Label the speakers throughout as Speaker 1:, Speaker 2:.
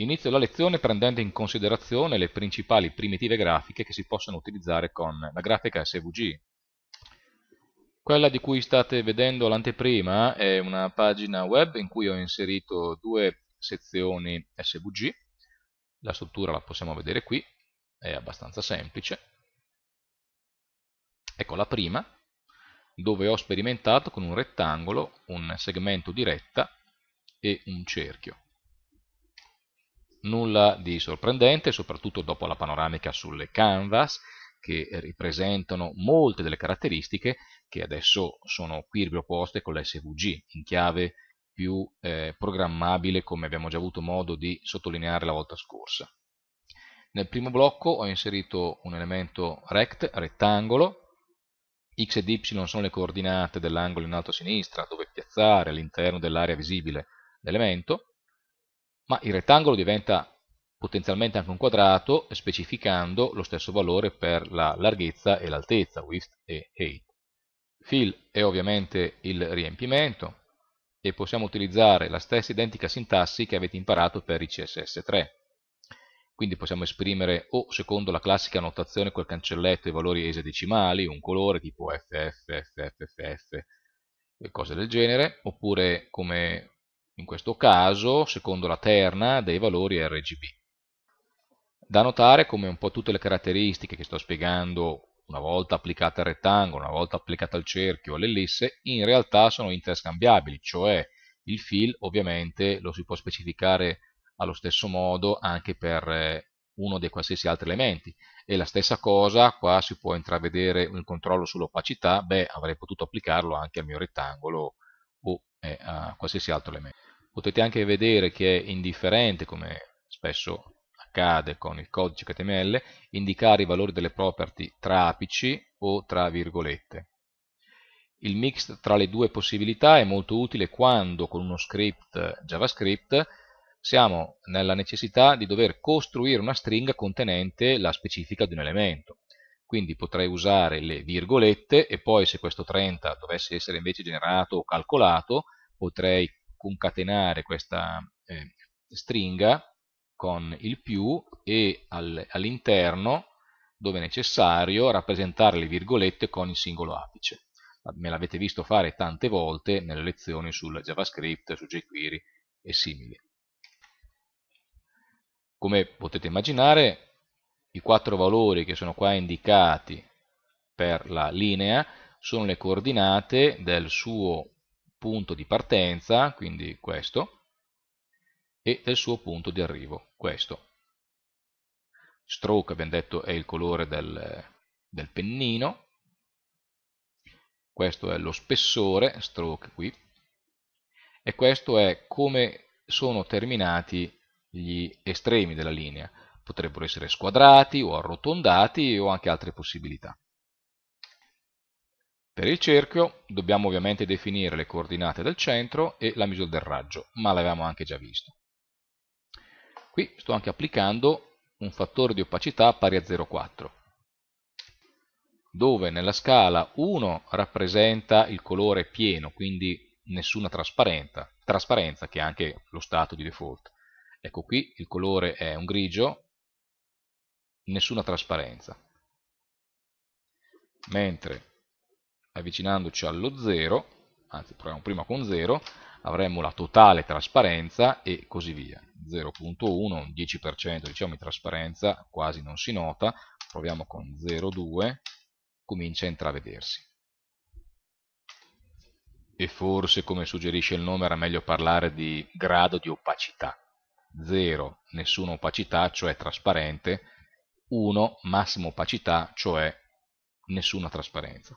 Speaker 1: Inizio la lezione prendendo in considerazione le principali primitive grafiche che si possono utilizzare con la grafica SVG. Quella di cui state vedendo l'anteprima è una pagina web in cui ho inserito due sezioni SVG. La struttura la possiamo vedere qui, è abbastanza semplice. Ecco la prima, dove ho sperimentato con un rettangolo un segmento di retta e un cerchio. Nulla di sorprendente, soprattutto dopo la panoramica sulle canvas, che ripresentano molte delle caratteristiche che adesso sono qui riproposte con l'SVG in chiave più eh, programmabile, come abbiamo già avuto modo di sottolineare la volta scorsa. Nel primo blocco ho inserito un elemento rect, rettangolo, x ed y sono le coordinate dell'angolo in alto a sinistra, dove piazzare all'interno dell'area visibile l'elemento, ma il rettangolo diventa potenzialmente anche un quadrato specificando lo stesso valore per la larghezza e l'altezza, width e height. Fill è ovviamente il riempimento e possiamo utilizzare la stessa identica sintassi che avete imparato per i CSS3. Quindi possiamo esprimere o secondo la classica notazione col cancelletto i valori esadecimali, un colore tipo FF, FFFFF FF, cose del genere, oppure come in questo caso secondo la terna dei valori RGB. Da notare come un po' tutte le caratteristiche che sto spiegando una volta applicate al rettangolo, una volta applicate al cerchio, all'ellisse, in realtà sono interscambiabili, cioè il fill ovviamente lo si può specificare allo stesso modo anche per eh, uno dei qualsiasi altri elementi e la stessa cosa qua si può intravedere un controllo sull'opacità beh avrei potuto applicarlo anche al mio rettangolo o eh, a qualsiasi altro elemento potete anche vedere che è indifferente, come spesso accade con il codice HTML, indicare i valori delle property tra apici o tra virgolette. Il mix tra le due possibilità è molto utile quando con uno script JavaScript siamo nella necessità di dover costruire una stringa contenente la specifica di un elemento. Quindi potrei usare le virgolette e poi se questo 30 dovesse essere invece generato o calcolato potrei concatenare questa eh, stringa con il più e al, all'interno, dove necessario, rappresentare le virgolette con il singolo apice. Me l'avete visto fare tante volte nelle lezioni sul JavaScript, su jQuery e simili. Come potete immaginare, i quattro valori che sono qua indicati per la linea sono le coordinate del suo punto di partenza, quindi questo, e del suo punto di arrivo, questo. Stroke, abbiamo detto, è il colore del, del pennino, questo è lo spessore, stroke qui, e questo è come sono terminati gli estremi della linea. Potrebbero essere squadrati o arrotondati o anche altre possibilità. Per il cerchio dobbiamo ovviamente definire le coordinate del centro e la misura del raggio, ma l'avevamo anche già visto. Qui sto anche applicando un fattore di opacità pari a 0,4, dove nella scala 1 rappresenta il colore pieno, quindi nessuna trasparenza, che è anche lo stato di default. Ecco qui il colore è un grigio, nessuna trasparenza. Mentre avvicinandoci allo 0, anzi proviamo prima con 0, avremmo la totale trasparenza e così via. 0.1, un 10% diciamo di trasparenza, quasi non si nota, proviamo con 0.2, comincia a intravedersi. E forse, come suggerisce il nome, era meglio parlare di grado di opacità. 0, nessuna opacità, cioè trasparente, 1, massima opacità, cioè nessuna trasparenza.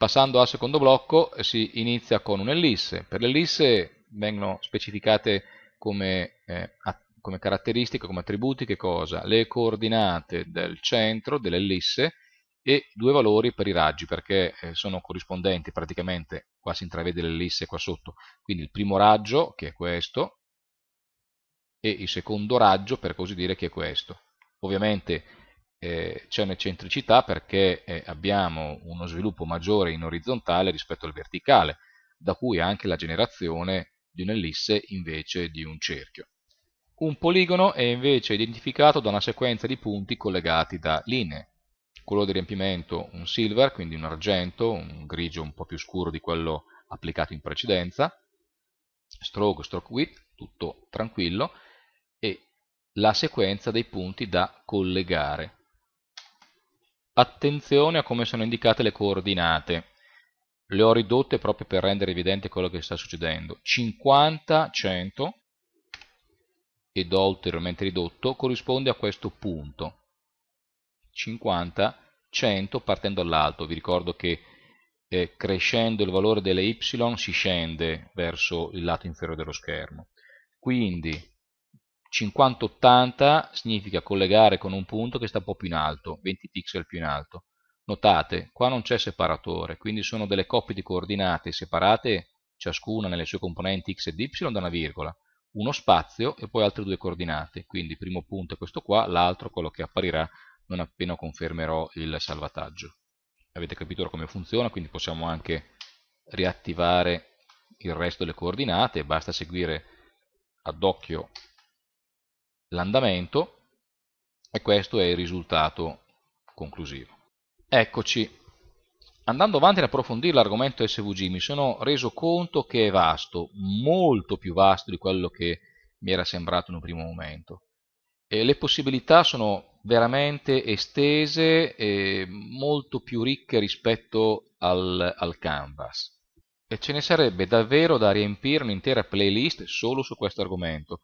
Speaker 1: Passando al secondo blocco eh, si inizia con un'ellisse. Per l'ellisse vengono specificate come, eh, come, caratteristiche, come attributi, che cosa? Le coordinate del centro dell'ellisse e due valori per i raggi, perché eh, sono corrispondenti praticamente, qua si intravede l'ellisse qua sotto, quindi il primo raggio, che è questo, e il secondo raggio, per così dire, che è questo. Ovviamente eh, c'è un'eccentricità perché eh, abbiamo uno sviluppo maggiore in orizzontale rispetto al verticale, da cui anche la generazione di un'ellisse invece di un cerchio. Un poligono è invece identificato da una sequenza di punti collegati da linee. Colore di riempimento un silver, quindi un argento, un grigio un po' più scuro di quello applicato in precedenza. Stroke, stroke width, tutto tranquillo. E la sequenza dei punti da collegare attenzione a come sono indicate le coordinate le ho ridotte proprio per rendere evidente quello che sta succedendo 50, 100 ed ho ulteriormente ridotto corrisponde a questo punto 50, 100 partendo dall'alto vi ricordo che eh, crescendo il valore delle y si scende verso il lato inferiore dello schermo quindi 5080 significa collegare con un punto che sta un po' più in alto, 20 pixel più in alto. Notate, qua non c'è separatore, quindi sono delle coppie di coordinate separate, ciascuna nelle sue componenti x ed y da una virgola, uno spazio e poi altre due coordinate, quindi il primo punto è questo qua, l'altro quello che apparirà non appena confermerò il salvataggio. Avete capito ora come funziona, quindi possiamo anche riattivare il resto delle coordinate, basta seguire ad occhio l'andamento e questo è il risultato conclusivo. Eccoci. Andando avanti ad approfondire l'argomento SVG mi sono reso conto che è vasto, molto più vasto di quello che mi era sembrato in un primo momento. E le possibilità sono veramente estese e molto più ricche rispetto al, al canvas e ce ne sarebbe davvero da riempire un'intera playlist solo su questo argomento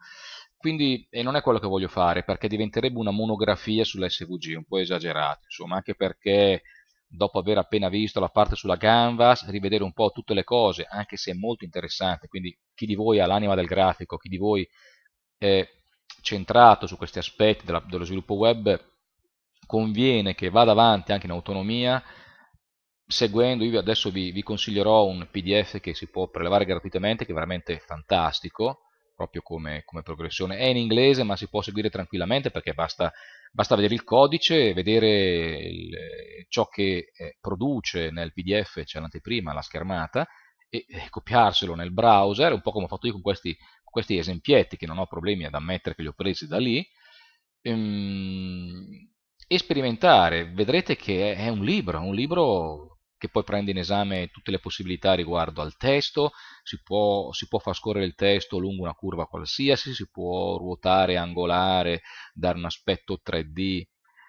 Speaker 1: quindi, e non è quello che voglio fare, perché diventerebbe una monografia sull'SVG, un po' esagerato, insomma, anche perché dopo aver appena visto la parte sulla canvas, rivedere un po' tutte le cose, anche se è molto interessante, quindi chi di voi ha l'anima del grafico, chi di voi è centrato su questi aspetti della, dello sviluppo web, conviene che vada avanti anche in autonomia, seguendo, io adesso vi, vi consiglierò un pdf che si può prelevare gratuitamente, che è veramente fantastico, proprio come, come, progressione. È in inglese, ma si può seguire tranquillamente perché basta, basta vedere il codice, vedere il, eh, ciò che eh, produce nel PDF, c'è cioè l'anteprima, la schermata, e, e, eh, copiarselo nel browser, un po' come ho fatto io con questi, questi esempietti che non ho problemi ad ammettere che li ho presi da lì. Ehm, e sperimentare, vedrete che è, è un libro, un libro che poi prende in esame tutte le possibilità riguardo al testo, si può, si può far scorrere il testo lungo una curva qualsiasi, si può ruotare, angolare, dare un aspetto 3D,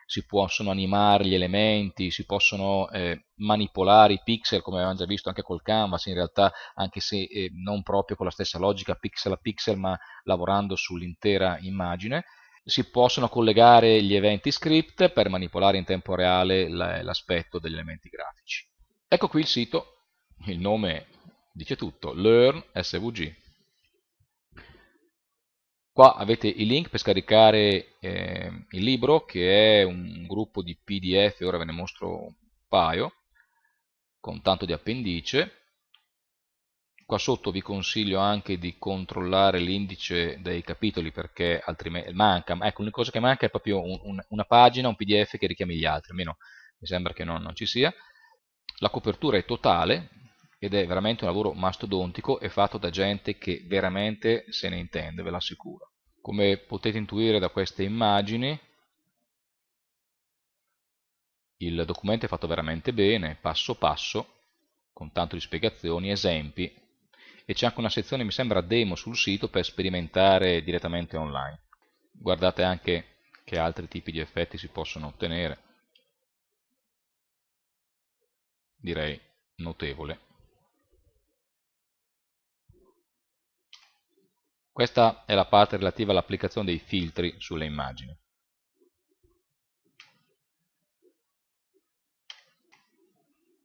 Speaker 1: si possono animare gli elementi, si possono eh, manipolare i pixel come abbiamo già visto anche col canvas in realtà anche se eh, non proprio con la stessa logica pixel a pixel ma lavorando sull'intera immagine si possono collegare gli eventi script per manipolare in tempo reale l'aspetto degli elementi grafici. Ecco qui il sito, il nome dice tutto, Learn SVG. Qua avete i link per scaricare eh, il libro che è un gruppo di PDF, ora ve ne mostro un paio, con tanto di appendice. Qua sotto vi consiglio anche di controllare l'indice dei capitoli perché altrimenti manca, ecco l'unica cosa che manca è proprio un, un, una pagina, un PDF che richiami gli altri, almeno mi sembra che no, non ci sia. La copertura è totale ed è veramente un lavoro mastodontico e fatto da gente che veramente se ne intende, ve l'assicuro. Come potete intuire da queste immagini, il documento è fatto veramente bene, passo passo, con tanto di spiegazioni, esempi, e c'è anche una sezione, mi sembra, demo sul sito per sperimentare direttamente online. Guardate anche che altri tipi di effetti si possono ottenere. direi notevole. Questa è la parte relativa all'applicazione dei filtri sulle immagini.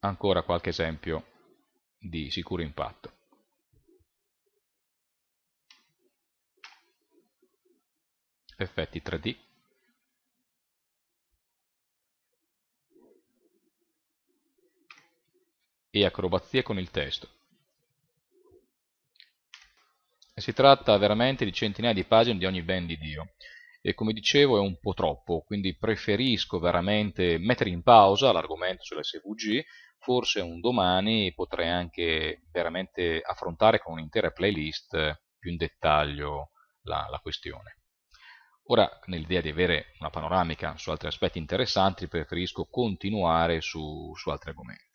Speaker 1: Ancora qualche esempio di sicuro impatto. Effetti 3D e acrobazie con il testo. Si tratta veramente di centinaia di pagine di ogni ben di Dio e come dicevo è un po' troppo, quindi preferisco veramente mettere in pausa l'argomento sull'SVG, forse un domani potrei anche veramente affrontare con un'intera playlist più in dettaglio la, la questione. Ora, nell'idea di avere una panoramica su altri aspetti interessanti, preferisco continuare su, su altri argomenti.